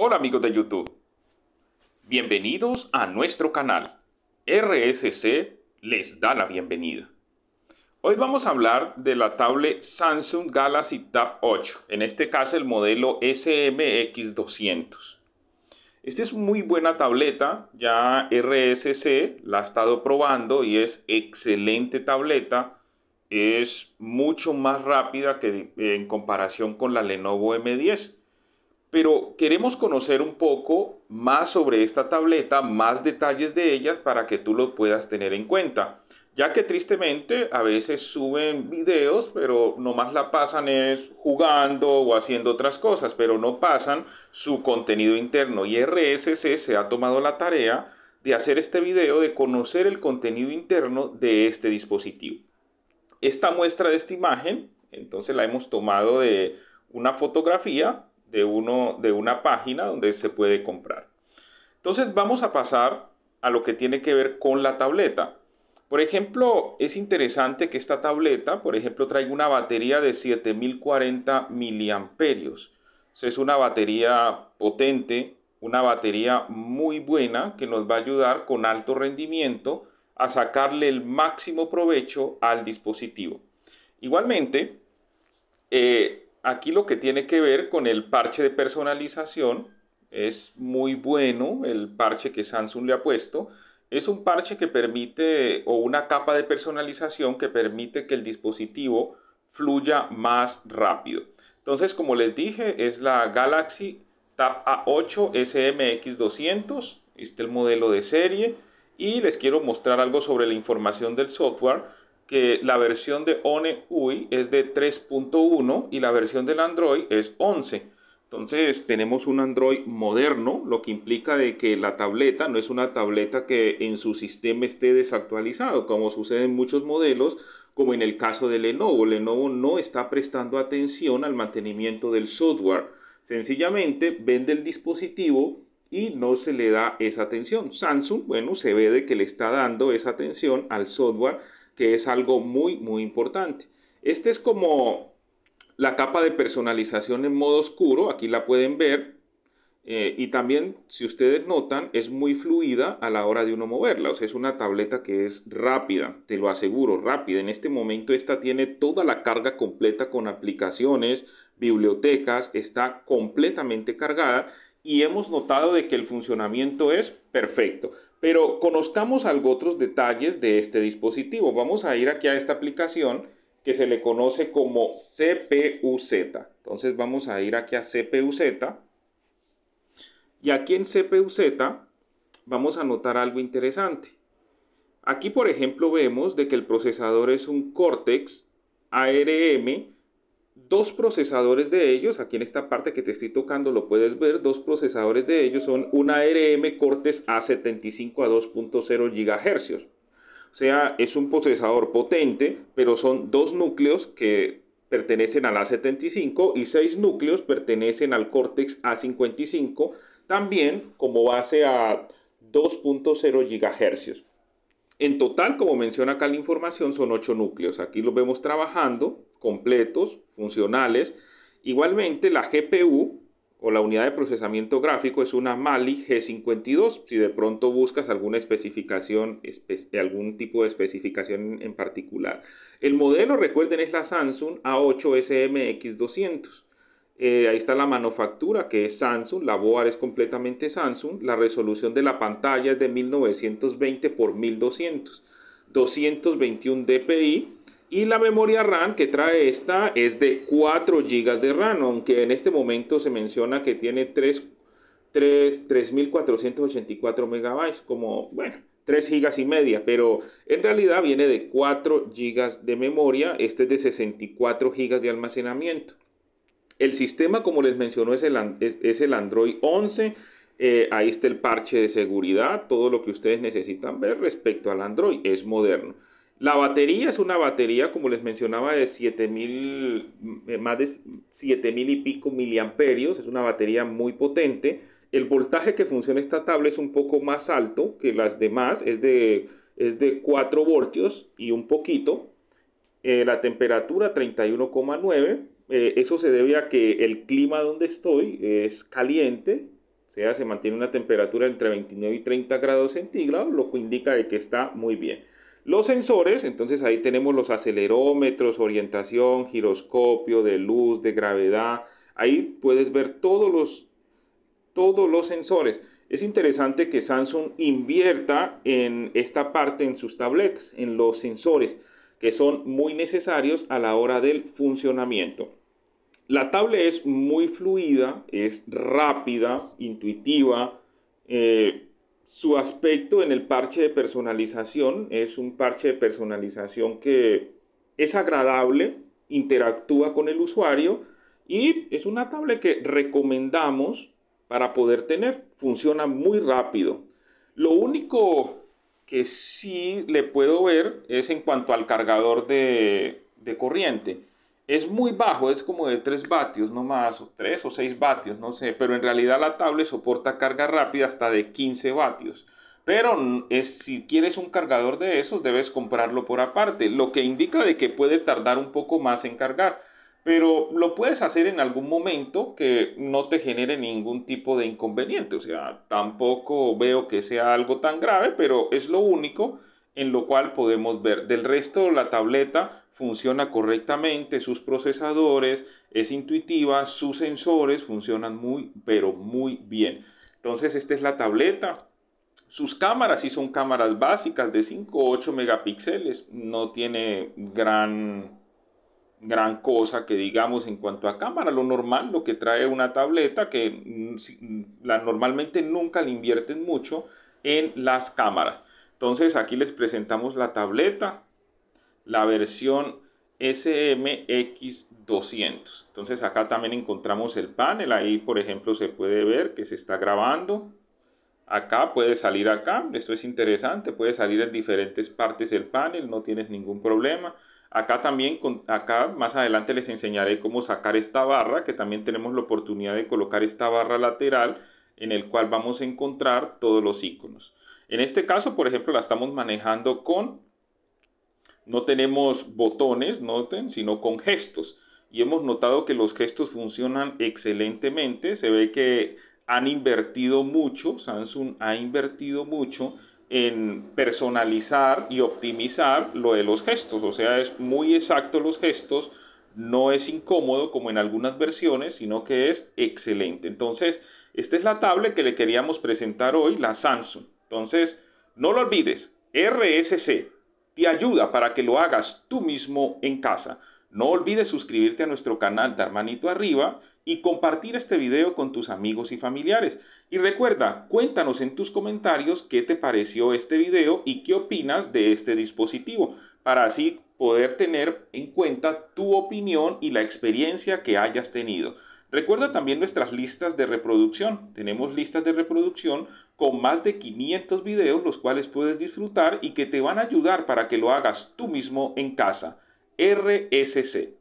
Hola amigos de YouTube. Bienvenidos a nuestro canal. RSC les da la bienvenida. Hoy vamos a hablar de la tablet Samsung Galaxy Tab 8, en este caso el modelo SMX200. Esta es muy buena tableta, ya RSC la ha estado probando y es excelente tableta. Es mucho más rápida que en comparación con la Lenovo M10 pero queremos conocer un poco más sobre esta tableta, más detalles de ella para que tú lo puedas tener en cuenta, ya que tristemente a veces suben videos, pero nomás la pasan es jugando o haciendo otras cosas, pero no pasan su contenido interno y RSC se ha tomado la tarea de hacer este video de conocer el contenido interno de este dispositivo. Esta muestra de esta imagen, entonces la hemos tomado de una fotografía de, uno, de una página donde se puede comprar. Entonces vamos a pasar a lo que tiene que ver con la tableta. Por ejemplo, es interesante que esta tableta, por ejemplo, traiga una batería de 7040 miliamperios. Es una batería potente, una batería muy buena que nos va a ayudar con alto rendimiento a sacarle el máximo provecho al dispositivo. Igualmente, eh, aquí lo que tiene que ver con el parche de personalización es muy bueno el parche que Samsung le ha puesto. Es un parche que permite o una capa de personalización que permite que el dispositivo fluya más rápido. Entonces, como les dije, es la Galaxy Tab A8 SMX200. Este es el modelo de serie. Y les quiero mostrar algo sobre la información del software que la versión de One UI es de 3.1 y la versión del Android es 11. Entonces tenemos un Android moderno, lo que implica de que la tableta no es una tableta que en su sistema esté desactualizado, como sucede en muchos modelos, como en el caso de Lenovo. Lenovo no está prestando atención al mantenimiento del software. Sencillamente vende el dispositivo y no se le da esa atención. Samsung, bueno, se ve de que le está dando esa atención al software que es algo muy, muy importante. Este es como la capa de personalización en modo oscuro, aquí la pueden ver, eh, y también, si ustedes notan, es muy fluida a la hora de uno moverla. O sea, es una tableta que es rápida, te lo aseguro, rápida. En este momento esta tiene toda la carga completa con aplicaciones, bibliotecas, está completamente cargada y hemos notado de que el funcionamiento es perfecto. Pero conozcamos algo otros detalles de este dispositivo. Vamos a ir aquí a esta aplicación que se le conoce como CPUZ. Entonces vamos a ir aquí a CPUZ. Y aquí en CPUZ vamos a notar algo interesante. Aquí por ejemplo vemos de que el procesador es un Cortex ARM Dos procesadores de ellos, aquí en esta parte que te estoy tocando lo puedes ver, dos procesadores de ellos son una ARM Cortex A75 a 2.0 GHz. O sea, es un procesador potente, pero son dos núcleos que pertenecen al A75 y seis núcleos pertenecen al Cortex A55, también como base a 2.0 GHz. En total, como menciona acá la información, son ocho núcleos. Aquí los vemos trabajando completos, funcionales. Igualmente, la GPU o la unidad de procesamiento gráfico es una Mali G52. Si de pronto buscas alguna especificación, algún tipo de especificación en particular. El modelo, recuerden, es la Samsung A8 SMX200. Eh, ahí está la manufactura que es Samsung, la board es completamente Samsung, la resolución de la pantalla es de 1920 x 1200, 221 dpi, y la memoria RAM que trae esta es de 4 GB de RAM, aunque en este momento se menciona que tiene 3, 3.484 MB, como, bueno, 3 GB y media, pero en realidad viene de 4 GB de memoria, este es de 64 GB de almacenamiento. El sistema, como les mencionó, es el, es el Android 11. Eh, ahí está el parche de seguridad, todo lo que ustedes necesitan ver respecto al Android, es moderno. La batería es una batería, como les mencionaba, de 7000, eh, más de 7000 y pico miliamperios. Es una batería muy potente. El voltaje que funciona esta tabla es un poco más alto que las demás, es de, es de 4 voltios y un poquito. Eh, la temperatura 31,9. Eh, eso se debe a que el clima donde estoy es caliente, o sea, se mantiene una temperatura entre 29 y 30 grados centígrados, lo que indica que está muy bien. Los sensores, entonces ahí tenemos los acelerómetros, orientación, giroscopio, de luz, de gravedad. Ahí puedes ver todos los, todos los sensores. Es interesante que Samsung invierta en esta parte en sus tablets, en los sensores, que son muy necesarios a la hora del funcionamiento. La tablet es muy fluida, es rápida, intuitiva, eh, su aspecto en el parche de personalización es un parche de personalización que es agradable, interactúa con el usuario y es una tablet que recomendamos para poder tener. Funciona muy rápido. Lo único que sí le puedo ver es en cuanto al cargador de, de corriente es muy bajo, es como de 3 vatios nomás, o 3 o 6 vatios, no sé, pero en realidad la tablet soporta carga rápida hasta de 15 vatios. Pero es, si quieres un cargador de esos, debes comprarlo por aparte, lo que indica de que puede tardar un poco más en cargar. Pero lo puedes hacer en algún momento que no te genere ningún tipo de inconveniente. O sea, tampoco veo que sea algo tan grave, pero es lo único en lo cual podemos ver. Del resto, la tableta funciona correctamente, sus procesadores, es intuitiva, sus sensores funcionan muy, pero muy bien. Entonces, esta es la tableta. Sus cámaras sí son cámaras básicas de 5 o 8 megapíxeles. No tiene gran, gran cosa que digamos en cuanto a cámara. Lo normal, lo que trae una tableta, que mm, mm, normalmente nunca le invierten mucho en las cámaras. Entonces aquí les presentamos la tableta, la versión SMX200. Entonces acá también encontramos el panel, ahí por ejemplo se puede ver que se está grabando. Acá puede salir acá, esto es interesante, puede salir en diferentes partes del panel, no tienes ningún problema. Acá también, acá más adelante les enseñaré cómo sacar esta barra, que también tenemos la oportunidad de colocar esta barra lateral en el cual vamos a encontrar todos los iconos. En este caso, por ejemplo, la estamos manejando con, no tenemos botones, noten, sino con gestos. Y hemos notado que los gestos funcionan excelentemente. Se ve que han invertido mucho, Samsung ha invertido mucho en personalizar y optimizar lo de los gestos. O sea, es muy exacto los gestos, no es incómodo como en algunas versiones, sino que es excelente. Entonces, esta es la tablet que le queríamos presentar hoy, la Samsung. Entonces, no lo olvides, RSC te ayuda para que lo hagas tú mismo en casa. No olvides suscribirte a nuestro canal de manito Arriba y compartir este video con tus amigos y familiares. Y recuerda, cuéntanos en tus comentarios qué te pareció este video y qué opinas de este dispositivo, para así poder tener en cuenta tu opinión y la experiencia que hayas tenido. Recuerda también nuestras listas de reproducción. Tenemos listas de reproducción con más de 500 videos los cuales puedes disfrutar y que te van a ayudar para que lo hagas tú mismo en casa. RSC.